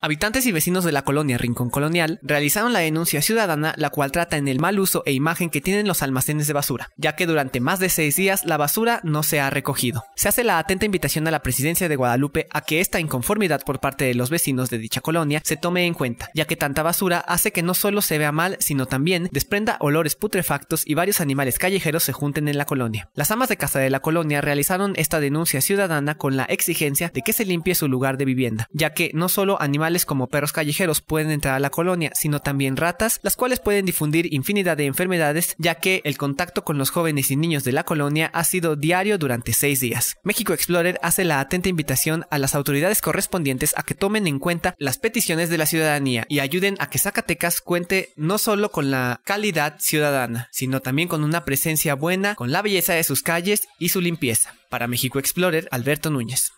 Habitantes y vecinos de la colonia Rincón Colonial realizaron la denuncia ciudadana la cual trata en el mal uso e imagen que tienen los almacenes de basura, ya que durante más de seis días la basura no se ha recogido. Se hace la atenta invitación a la presidencia de Guadalupe a que esta inconformidad por parte de los vecinos de dicha colonia se tome en cuenta, ya que tanta basura hace que no solo se vea mal, sino también desprenda olores putrefactos y varios animales callejeros se junten en la colonia. Las amas de casa de la colonia realizaron esta denuncia ciudadana con la exigencia de que se limpie su lugar de vivienda, ya que no solo animales como perros callejeros pueden entrar a la colonia, sino también ratas, las cuales pueden difundir infinidad de enfermedades, ya que el contacto con los jóvenes y niños de la colonia ha sido diario durante seis días. México Explorer hace la atenta invitación a las autoridades correspondientes a que tomen en cuenta las peticiones de la ciudadanía y ayuden a que Zacatecas cuente no solo con la calidad ciudadana, sino también con una presencia buena, con la belleza de sus calles y su limpieza. Para México Explorer, Alberto Núñez.